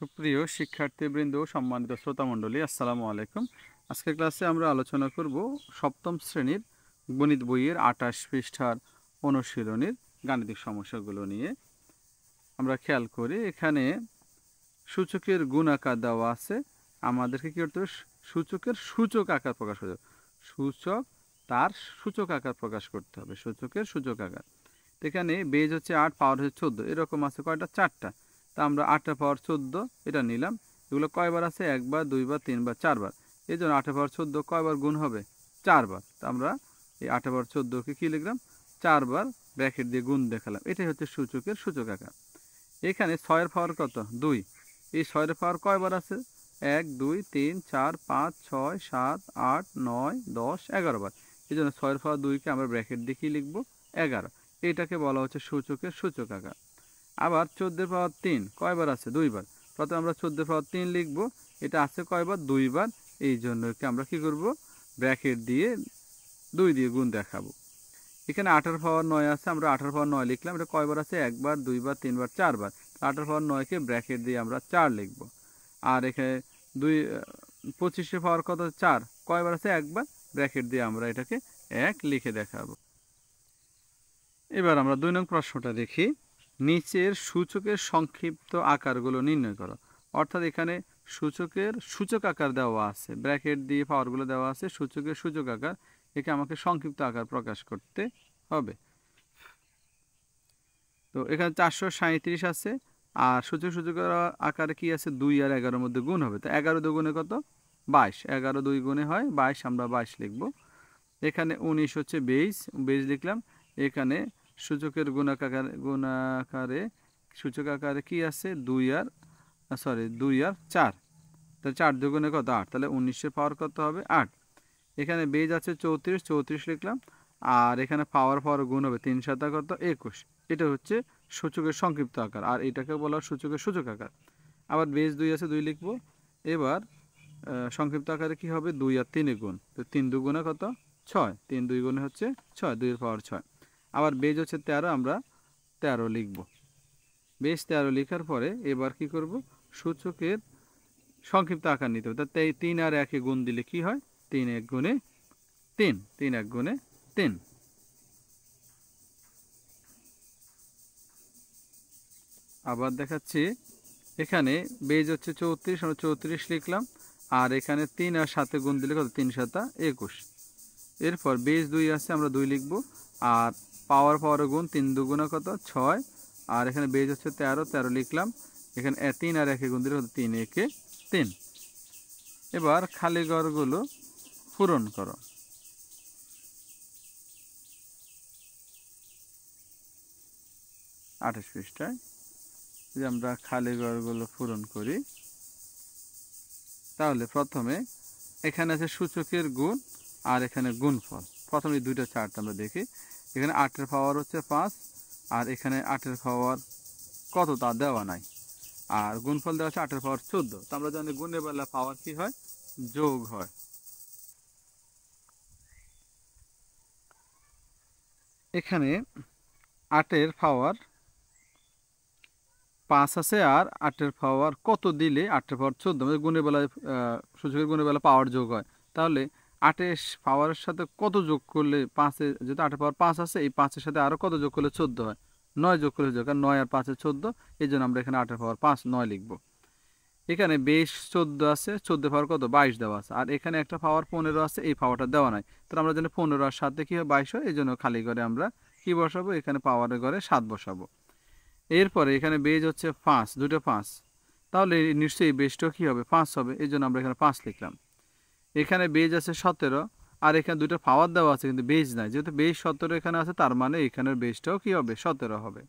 সুপ্রিয় শিক্ষার্থীবৃন্দ সম্মানিত শ্রোতামণ্ডলী আসসালামু আলাইকুম আজকের ক্লাসে আমরা আলোচনা করব সপ্তম শ্রেণীর গণিত বইয়ের আটাশ পৃষ্ঠার অনুশীলনের গাণিতিক সমস্যাগুলো নিয়ে আমরা খেয়াল করি এখানে সূচকের গুণ আকার দেওয়া আছে আমাদেরকে কী করতে হবে সূচকের সূচক আকার প্রকাশ করতে হবে সূচক তার সূচক আকার প্রকাশ করতে হবে সূচকের সূচক আকার এখানে বেজ হচ্ছে আট পাওয়ার হচ্ছে চোদ্দো এরকম আছে কয়টা চারটা তা আমরা আটটা পাওয়ার চোদ্দো এটা নিলাম এগুলো কয়বার আছে একবার দুইবার তিনবার চারবার এই জন্য আটটা পাওয়ার চোদ্দো কয়বার গুণ হবে চারবার তা আমরা এই আটটা পাওয়ার চোদ্দোকে কী লিখলাম চারবার ব্র্যাকেট দিয়ে গুণ দেখালাম এটাই হচ্ছে সূচকের সূচক আকার এখানে ছয়ের পাওয়ার কত দুই এই ছয়ের পাওয়ার কয়বার আছে এক দুই তিন চার পাঁচ ছয় সাত আট নয় দশ এগারো বার এই জন্য ছয়ের পাওয়ার দুইকে আমরা ব্র্যাকেট দিয়ে কী লিখবো এগারো এটাকে বলা হচ্ছে সূচকের সূচক আকার আবার চোদ্দের পাওয়ার তিন কয়বার আছে দুইবার প্রথমে আমরা চোদ্দের পাওয়ার তিন লিখব এটা আছে কয়বার দুইবার এই জন্য আমরা কি করব ব্র্যাকেট দিয়ে দুই দিয়ে গুণ দেখাবো এখানে আঠারো পাওয়ার নয় আছে আমরা আঠারো পাওয়ার নয় লিখলাম এটা কয়বার আছে একবার দুইবার তিনবার চারবার আঠারো পাওয়ার নয়কে ব্র্যাকেট দিয়ে আমরা চার লিখব আর এখানে দুই পঁচিশে পাওয়ার কত চার কয়বার আছে একবার ব্র্যাকেট দিয়ে আমরা এটাকে এক লিখে দেখাবো এবার আমরা দুই নং প্রশ্নটা দেখি নিচের সূচকের সংক্ষিপ্ত আকারগুলো নির্ণয় করো অর্থাৎ এখানে সূচকের সূচক আকার দেওয়া আছে ব্র্যাকেট দিয়ে পাওয়ারগুলো দেওয়া আছে সূচকের সূচক আকার একে আমাকে সংক্ষিপ্ত আকার প্রকাশ করতে হবে তো এখানে চারশো সাঁত্রিশ আছে আর সূচক সূচকের আকারে কি আছে দুই আর এগারোর মধ্যে গুণ হবে তো এগারো দুগুণে কত বাইশ এগারো দুই গুণে হয় বাইশ আমরা বাইশ লিখব এখানে উনিশ হচ্ছে বেইশ বেইশ লিখলাম এখানে সূচকের গুণাকার গুণাকারে সূচক আকারে কী আছে দুই আর সরি দুই আর চার তাহলে চার দুগুণে কত আট তাহলে উনিশে পাওয়ার কত হবে আট এখানে বেজ আছে চৌত্রিশ চৌত্রিশ লিখলাম আর এখানে পাওয়ার পাওয়ার গুণ হবে তিন সাতা কত একুশ এটা হচ্ছে সূচকের সংক্ষিপ্ত আকার আর এটাকে বলা সূচকের সূচক আকার আবার বেজ দুই আছে দুই লিখব এবার সংক্ষিপ্ত আকারে কি হবে দুই আর তিনে গুণ তো তিন দুগুণে কত ছয় তিন দুই গুণে হচ্ছে ছয় দুইয়ের পাওয়ার ছয় আবার বেজ হচ্ছে তেরো আমরা তেরো লিখব বেশ তেরো লেখার পরে এবার কি করব সূচকের সংক্ষিপ্ত আকার নিতে হবে তা তিন আর একে গুণ দিলে কি হয় তিন এক গুণে তিন তিন এক গুণে তিন আবার দেখাচ্ছি এখানে বেজ হচ্ছে চৌত্রিশ আমরা চৌত্রিশ লিখলাম আর এখানে তিন আর সাথে গুণ দিলে কত তিন সাতা একুশ এরপর বেজ দুই আছে আমরা দুই লিখব আর পাওয়ার পাওয়ার গুণ তিন দুগুণে কত ছয় আর এখানে বেজ হচ্ছে তেরো তেরো লিখলাম এখানে তিন আর একে গুণ দিলে তিন একে তিন এবার খালি গড়গুলো পূরণ করো আঠাশ পৃষ্ঠায় যদি আমরা খালি গড়গুলো পূরণ করি তাহলে প্রথমে এখানে আছে সূচকের গুণ আর এখানে গুণফল প্রথমে দুইটা চার্ট আমরা দেখি এখানে আটের পাওয়ার হচ্ছে পাঁচ আর এখানে আটের পাওয়ার কত তা দেওয়া নাই আর গুণফল দেওয়া হচ্ছে আটের পাওয়ার চোদ্দ তা আমরা জানি গুণের বেলা পাওয়ার কি হয় যোগ হয় এখানে আটের পাওয়ার পাঁচ আছে আর আটের পাওয়ার কত দিলে আটের পাওয়ার চোদ্দ মানে গুণের বেলায় সূচকের গুণের বেলা পাওয়ার যোগ হয় তাহলে আটের পাওয়ারের সাথে কত যোগ করলে পাঁচে যেহেতু আটের পাওয়ার পাঁচ আছে এই পাঁচের সাথে আরও কত যোগ করলে চোদ্দো হয় নয় যোগ করলে যোগ কারণ নয় আর পাঁচে চোদ্দো এই জন্য আমরা এখানে আটের পাওয়ার পাঁচ নয় লিখব এখানে বেশ চোদ্দো আছে চোদ্দো পাওয়ার কত বাইশ দেওয়া আছে আর এখানে একটা পাওয়ার পনেরো আছে এই পাওয়ারটা দেওয়া নাই তো আমরা জানি পনেরো আর সাথে কী হয় বাইশ হয় এই জন্য খালি করে আমরা কি বসাবো এখানে পাওয়ারের ঘরে সাত বসাবো এরপরে এখানে বেজ হচ্ছে পাঁচ দুটো পাঁচ তাহলে নিশ্চয়ই বেজটাও কী হবে পাঁচ হবে এই জন্য আমরা এখানে পাঁচ লিখলাম এখানে বেজ আছে সতেরো আর এখানে দুটো পাওয়ার দেওয়া আছে কিন্তু বেজ নাই যেহেতু বেজ সতেরো এখানে আছে তার মানে এখানের বেজটাও কী হবে সতেরো হবে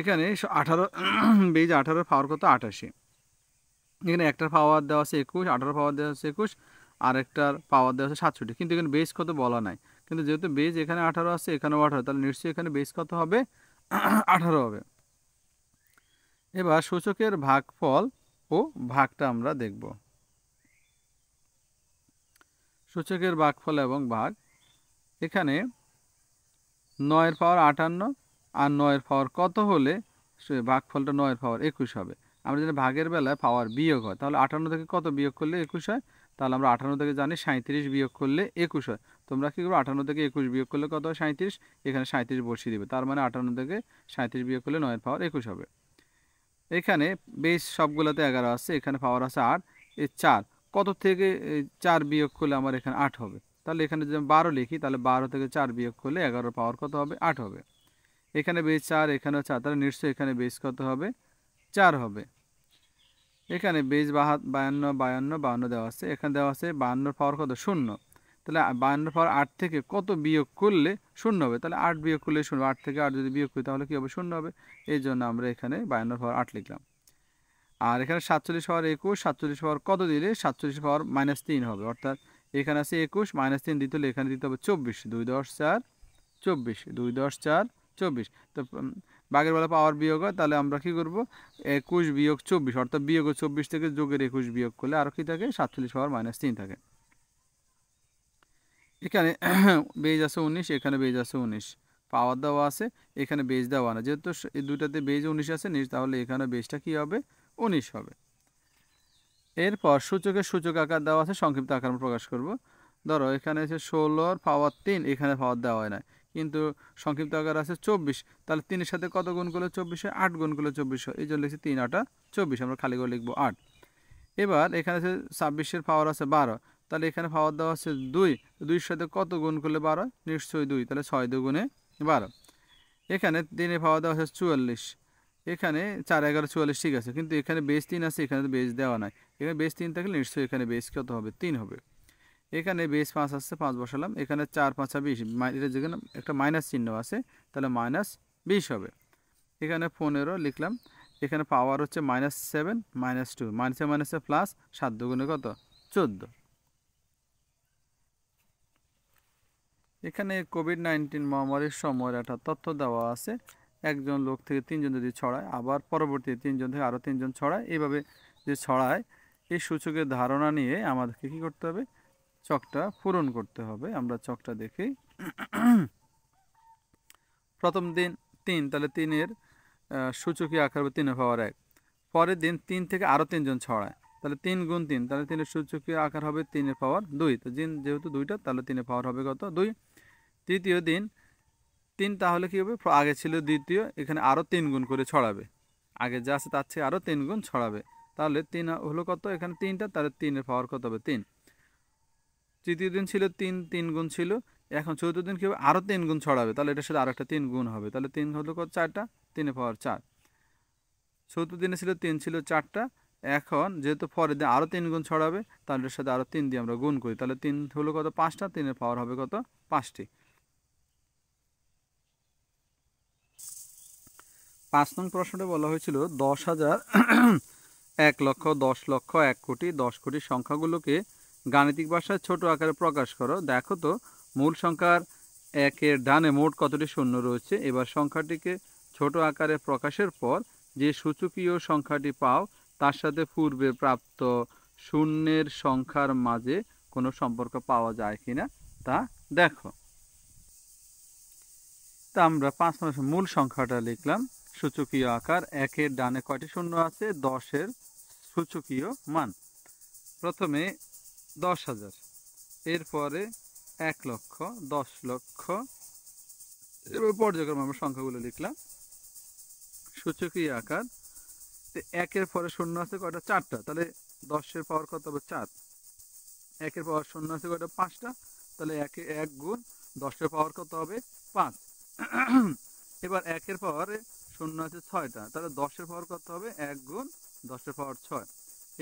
এখানে আঠারো বেজ আঠারোর পাওয়ার কত আঠাশি এখানে একটার পাওয়ার দেওয়া আছে একুশ আঠারো পাওয়ার দেওয়া আছে একুশ আর একটার পাওয়ার দেওয়া আছে সাতষট্টি কিন্তু এখানে বেজ কত বলা নাই কিন্তু যেহেতু বেজ এখানে আঠারো আছে এখানেও আঠারো তাহলে নিশ্চয়ই এখানে বেজ কত হবে আঠারো হবে এবার সূচকের ভাগফল ও ভাগটা আমরা দেখব সূচকের বাঘফল এবং ভাগ এখানে নয়ের পাওয়ার আটান্ন আর নয়ের পাওয়ার কত হলে সে ফলটা নয়ের পাওয়ার একুশ হবে আমরা যদি ভাগের বেলায় পাওয়ার বিয়োগ হয় তাহলে আটান্ন থেকে কত বিয়োগ করলে একুশ হয় তাহলে আমরা আটান্ন থেকে জানি সাঁত্রিশ বিয়োগ করলে একুশ হয় তোমরা কী করবো আটান্ন থেকে একুশ বিয়োগ করলে কত হয় সাঁত্রিশ এখানে সাঁত্রিশ বসিয়ে দেবে তার মানে আটান্ন থেকে সাঁত্রিশ বিয়োগ করলে নয়ের পাওয়ার একুশ হবে এখানে বেশ সবগুলোতে এগারো আছে এখানে পাওয়ার আছে আট এর চার কত থেকে চার বিয়োগ করলে আমার এখানে আট হবে তাহলে এখানে যদি আমি বারো লিখি তাহলে বারো থেকে চার বিয়োগ করলে এগারো পাওয়ার কত হবে আট হবে এখানে বেশ চার এখানেও চার তাহলে নিশ্চয়ই এখানে বেশ কত হবে চার হবে এখানে বেশ বাহাত বায়ান্ন বায়ান্ন বায়ান্ন দেওয়া আছে এখানে দেওয়া আছে বায়ান্নর পাওয়ার কত শূন্য তাহলে বায়ান্নর পাওয়ার আট থেকে কত বিয়োগ করলে শূন্য হবে তাহলে আট বিয়োগ করলে শূন্য আট থেকে আট যদি বিয়োগ করি তাহলে কী হবে শূন্য হবে এই জন্য আমরা এখানে বায়ান্নর পাওয়ার আট লিখলাম আর এখানে সাতচল্লিশ হওয়ার একুশ সাতচল্লিশ হওয়ার কত দিলে সাতচল্লিশ হওয়ার মাইনাস তিন হবে অর্থাৎ এখানে আছে একুশ মাইনাস তিন দিতে হলে এখানে দিতে হবে চব্বিশ দুই দশ চার চব্বিশ দুই দশ চার চব্বিশ তো বাঘের বেলা পাওয়ার বিয়োগ হয় তাহলে আমরা কী করবো একুশ বিয়োগ চব্বিশ অর্থাৎ বিয়োগ চব্বিশ থেকে যোগের একুশ বিয়োগ করলে আরও কী থাকে সাতচল্লিশ পাওয়ার মাইনাস তিন থাকে এখানে বেজ আছে উনিশ এখানে বেজ আছে উনিশ পাওয়ার দেওয়া আছে এখানে বেজ দেওয়া না যেহেতু এই দুটাতে বেজ উনিশ আছে নিশ তাহলে এখানে বেজটা কী হবে উনিশ হবে এরপর সূচকের সূচক আকার দেওয়া আছে সংক্ষিপ্ত আকার আমরা প্রকাশ করব ধরো এখানে আছে ষোলোর পাওয়ার তিন এখানে পাওয়ার দেওয়া হয় না কিন্তু সংক্ষিপ্ত আকার আছে চব্বিশ তাহলে তিনের সাথে কত গুণ করলে চব্বিশে আট গুণ করলে চব্বিশ হয় এই জন্য লিখছি তিন আটা চব্বিশ আমরা খালি করে লিখবো আট এবার এখানে আছে ছাব্বিশের পাওয়ার আছে বারো তাহলে এখানে পাওয়ার দেওয়া আছে দুই দুইয়ের সাথে কত গুণ করলে বারো নিশ্চয়ই দুই তাহলে ছয় দু গুণে বারো এখানে তিনে পাওয়া দেওয়া আছে চুয়াল্লিশ এখানে চার এগারো চুয়াল্লিশ ঠিক আছে কিন্তু এখানে বেস তিন আছে এখানে তো বেশ দেওয়া নাই এখানে বেশ তিন থাকলে নিশ্চয়ই এখানে বেশ কত হবে তিন হবে এখানে বেস পাঁচ আসছে পাঁচ বসালাম এখানে চার পাঁচ বিশ এটা যেখানে একটা মাইনাস চিহ্ন আছে তাহলে মাইনাস বিশ হবে এখানে পনেরো লিখলাম এখানে পাওয়ার হচ্ছে মাইনাস সেভেন মাইনাস টু মাইনাসে মাইনাসে প্লাস সাত দুগুণে কত চোদ্দো এখানে কোভিড নাইন্টিন মহামারীর সময়ের একটা তথ্য দেওয়া আছে একজন লোক থেকে তিনজন যদি ছড়ায় আবার পরবর্তী তিনজন থেকে আরও তিনজন ছড়ায় এইভাবে যে ছড়ায় এই সূচকের ধারণা নিয়ে আমাদেরকে কী করতে হবে চকটা পূরণ করতে হবে আমরা চকটা দেখি প্রথম দিন তিন তাহলে তিনের সূচকীয় আকার হবে তিনে পাওয়ার এক পরের দিন তিন থেকে আরও তিনজন ছড়ায় তাহলে তিন গুণ তিন তাহলে তিনের সূচকীয় আকার হবে তিনের পাওয়ার দুই তো যেহেতু দুইটা তাহলে তিনের পাওয়ার হবে কত দুই তৃতীয় দিন তিন তাহলে কী হবে আগে ছিল দ্বিতীয় এখানে আরও তিন গুণ করে ছড়াবে আগে যা আছে তার চেয়ে আরও তিন গুণ ছড়াবে তাহলে তিন হলো কত এখানে তিনটা তাহলে তিনের পাওয়ার কত হবে তিন তৃতীয় দিন ছিল তিন তিন গুণ ছিল এখন চতুর্থ দিন কী হবে আরও তিন গুণ ছড়াবে তাহলে এটার সাথে আরও একটা তিন গুণ হবে তাহলে তিন হলো কত চারটা তিনের পাওয়ার চার চতুর্থ দিনে ছিল তিন ছিল চারটা এখন যেহেতু পরের দিন আরও তিন গুণ ছড়াবে তাহলে এটার সাথে আরও তিন দিয়ে আমরা গুণ করি তাহলে তিন হলো কত পাঁচটা তিনের পাওয়ার হবে কত পাঁচটি পাঁচ নং প্রশ্নটি বলা হয়েছিল দশ হাজার এক লক্ষ দশ লক্ষ এক কোটি দশ কোটি সংখ্যাগুলোকে গাণিতিক ভাষায় ছোট আকারে প্রকাশ করো দেখো তো মূল সংখ্যার একের ডানে মোট কতটি শূন্য রয়েছে এবার সংখ্যাটিকে ছোট আকারে প্রকাশের পর যে সূচকীয় সংখ্যাটি পাও তার সাথে পূর্বে প্রাপ্ত শূন্যের সংখ্যার মাঝে কোনো সম্পর্ক পাওয়া যায় কিনা তা দেখো তা আমরা পাঁচ নম্বর মূল সংখ্যাটা লিখলাম সূচকীয় আকার একের ডানে কয়টি শূন্য আছে দশের সূচকীয় মান প্রথমে দশ হাজার এরপরে এক লক্ষ দশ লক্ষ এভাবে পর্যায়ক্রমে আমরা সংখ্যাগুলো লিখলাম সূচকীয় আকার একের পরে শূন্য আছে কয়টা চারটা তাহলে দশের পাওয়ার কত হবে চার একের পাওয়ার শূন্য আছে কয়টা পাঁচটা তাহলে একে এক গুণ দশের পাওয়ার কত হবে পাঁচ এবার একের পাওয়ারে শূন্য আছে ছয়টা তাহলে দশের পাওয়ার কত হবে এক গুণ দশের পাওয়ার ছয়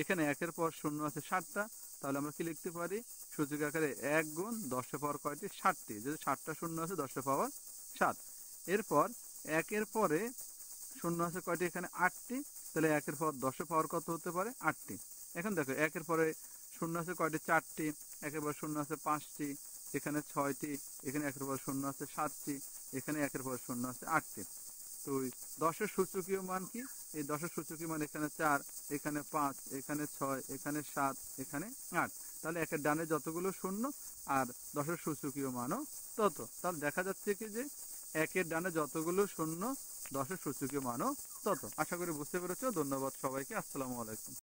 এখানে একের পর শূন্য আছে ষাটটা তাহলে আমরা কি লিখতে পারি সূচক আকারে এক গুণ দশে পাওয়ার কয়টি ষাটটি যদি ষাটটা শূন্য আছে দশের পাওয়ার সাত এরপর একের পরে শূন্য আছে কয়টি এখানে আটটি তাহলে একের পর দশে পাওয়ার কত হতে পারে আটটি এখন দেখো একের পরে শূন্য আছে কয়টি চারটি একের পর শূন্য আছে পাঁচটি এখানে ছয়টি এখানে একের পর শূন্য আছে সাতটি এখানে একের পর শূন্য আছে আটটি ওই দশের সূচকীয় মান কি এই দশের সূচকীয় মান এখানে চার এখানে পাঁচ এখানে ছয় এখানে সাত এখানে আট তাহলে একের ডানে যতগুলো শূন্য আর দশের সূচকীয় মানও তত তাহলে দেখা যাচ্ছে কি যে একের ডানে যতগুলো শূন্য দশের সূচকীয় মানও তত আশা করি বুঝতে পেরেছ ধন্যবাদ সবাইকে আসসালামু আলাইকুম